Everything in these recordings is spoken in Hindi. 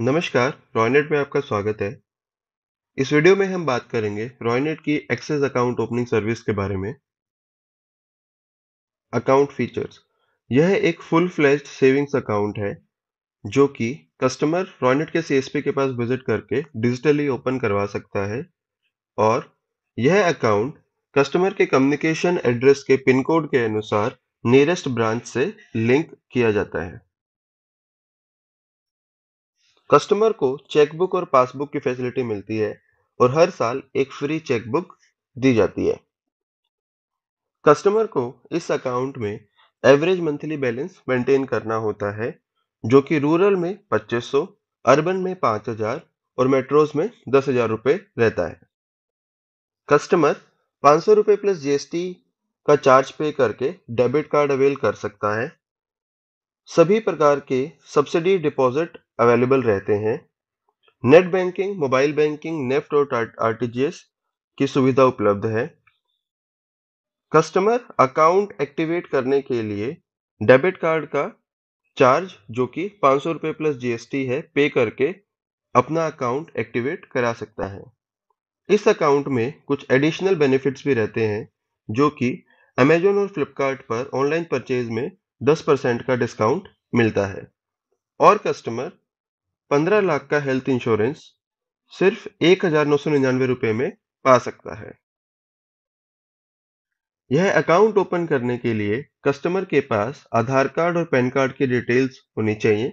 नमस्कार रॉयनेट में आपका स्वागत है इस वीडियो में हम बात करेंगे रॉयनेट की एक्सेस अकाउंट ओपनिंग सर्विस के बारे में अकाउंट फीचर्स यह एक फुल फ्लेज सेविंग्स अकाउंट है जो कि कस्टमर रॉयनेट के सीएसपी के पास विजिट करके डिजिटली ओपन करवा सकता है और यह अकाउंट कस्टमर के कम्युनिकेशन एड्रेस के पिन कोड के अनुसार नियरेस्ट ब्रांच से लिंक किया जाता है कस्टमर को चेकबुक और पासबुक की फैसिलिटी मिलती है और हर साल एक फ्री चेकबुक दी जाती है कस्टमर को इस अकाउंट में एवरेज मंथली बैलेंस मेंटेन करना होता है जो कि रूरल में 2500, अर्बन में 5000 और मेट्रोज में दस हजार रुपये रहता है कस्टमर पाँच सौ रुपये प्लस जीएसटी का चार्ज पे करके डेबिट कार्ड अवेल कर सकता है सभी प्रकार के सब्सिडी डिपॉजिट अवेलेबल रहते हैं net banking mobile banking NEFT और आरटीजीएस की सुविधा उपलब्ध है कस्टमर अकाउंट एक्टिवेट करने के लिए डेबिट कार्ड का चार्ज जो कि पाँच सौ प्लस जीएसटी है पे करके अपना अकाउंट एक्टिवेट करा सकता है इस अकाउंट में कुछ एडिशनल बेनिफिट्स भी रहते हैं जो कि अमेजोन और फ्लिपकार्ट पर ऑनलाइन परचेज में 10 परसेंट का डिस्काउंट मिलता है और कस्टमर पंद्रह लाख का हेल्थ इंश्योरेंस सिर्फ एक हजार नौ सौ निन्यानवे रुपए में पा सकता है यह अकाउंट ओपन करने के लिए कस्टमर के पास आधार कार्ड और पैन कार्ड की डिटेल्स होनी चाहिए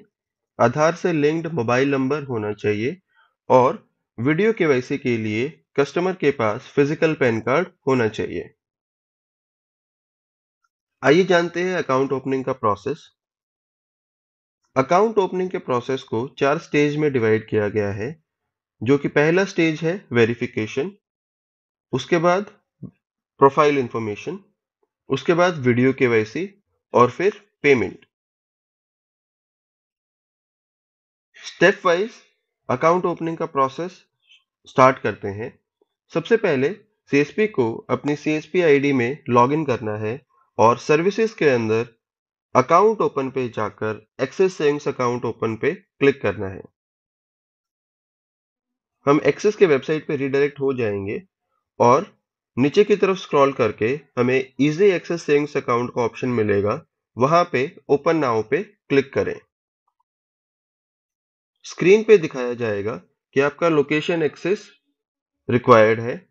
आधार से लिंक्ड मोबाइल नंबर होना चाहिए और वीडियो केवाईसी के लिए कस्टमर के पास फिजिकल पैन कार्ड होना चाहिए आइए जानते हैं अकाउंट ओपनिंग का प्रोसेस अकाउंट ओपनिंग के प्रोसेस को चार स्टेज में डिवाइड किया गया है जो कि पहला स्टेज है वेरिफिकेशन उसके बाद प्रोफाइल इंफॉर्मेशन उसके बाद वीडियो के और फिर payment step wise account opening का प्रोसेस स्टार्ट करते हैं सबसे पहले सीएसपी को अपनी सीएसपी आईडी में लॉगिन करना है और सर्विसेज के अंदर अकाउंट ओपन पे जाकर एक्सेस सेविंग्स अकाउंट ओपन पे क्लिक करना है हम एक्सेस के वेबसाइट पे रिडायरेक्ट हो जाएंगे और नीचे की तरफ स्क्रॉल करके हमें इजी एक्सेस सेविंग्स अकाउंट का ऑप्शन मिलेगा वहां पे ओपन नाउ पे क्लिक करें स्क्रीन पे दिखाया जाएगा कि आपका लोकेशन एक्सेस रिक्वायर्ड है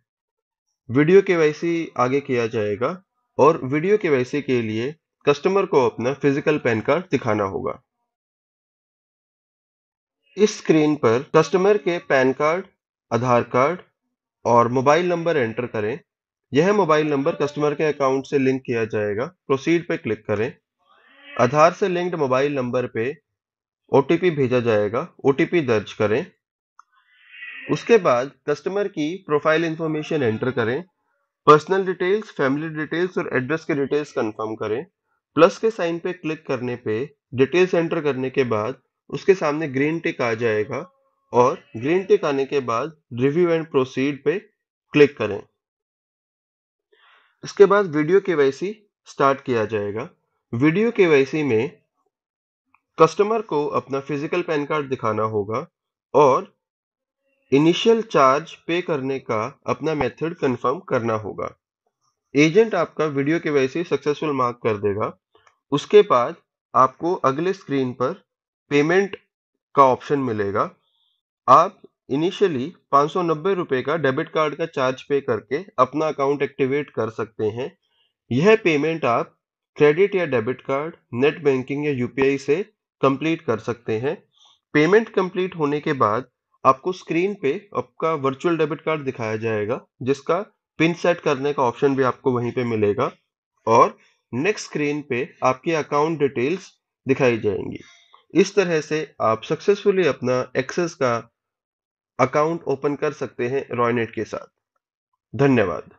वीडियो के आगे किया जाएगा और वीडियो के के लिए कस्टमर को अपना फिजिकल पैन कार्ड दिखाना होगा इस स्क्रीन पर कस्टमर के पैन कार्ड आधार कार्ड और मोबाइल नंबर एंटर करें यह मोबाइल नंबर कस्टमर के अकाउंट से लिंक किया जाएगा प्रोसीड पे क्लिक करें आधार से लिंक्ड मोबाइल नंबर पे ओ भेजा जाएगा ओ दर्ज करें उसके बाद कस्टमर की प्रोफाइल इंफॉर्मेशन एंटर करें पर्सनल डिटेल्स फैमिली डिटेल्स और एड्रेस के डिटेल्स कंफर्म करें प्लस के साइन पे क्लिक करने पे डिटेल्स एंटर करने के बाद उसके सामने ग्रीन टिक आ जाएगा और ग्रीन टिक आने के बाद रिव्यू एंड प्रोसीड पे क्लिक करें इसके बाद वीडियो के स्टार्ट किया जाएगा वीडियो के में कस्टमर को अपना फिजिकल पैन कार्ड दिखाना होगा और इनिशियल चार्ज पे करने का अपना मेथड कंफर्म करना होगा एजेंट आपका वीडियो के वैसे सक्सेसफुल मार्क कर देगा उसके बाद आपको अगले स्क्रीन पर पेमेंट का ऑप्शन मिलेगा आप इनिशियली पाँच रुपए का डेबिट कार्ड का चार्ज पे करके अपना अकाउंट एक्टिवेट कर सकते हैं यह पेमेंट आप क्रेडिट या डेबिट कार्ड नेट बैंकिंग या यूपीआई से कंप्लीट कर सकते हैं पेमेंट कंप्लीट होने के बाद आपको स्क्रीन पे आपका वर्चुअल डेबिट कार्ड दिखाया जाएगा जिसका पिन सेट करने का ऑप्शन भी आपको वहीं पे मिलेगा और नेक्स्ट स्क्रीन पे आपके अकाउंट डिटेल्स दिखाई जाएंगी इस तरह से आप सक्सेसफुली अपना एक्सेस का अकाउंट ओपन कर सकते हैं रॉयनेट के साथ धन्यवाद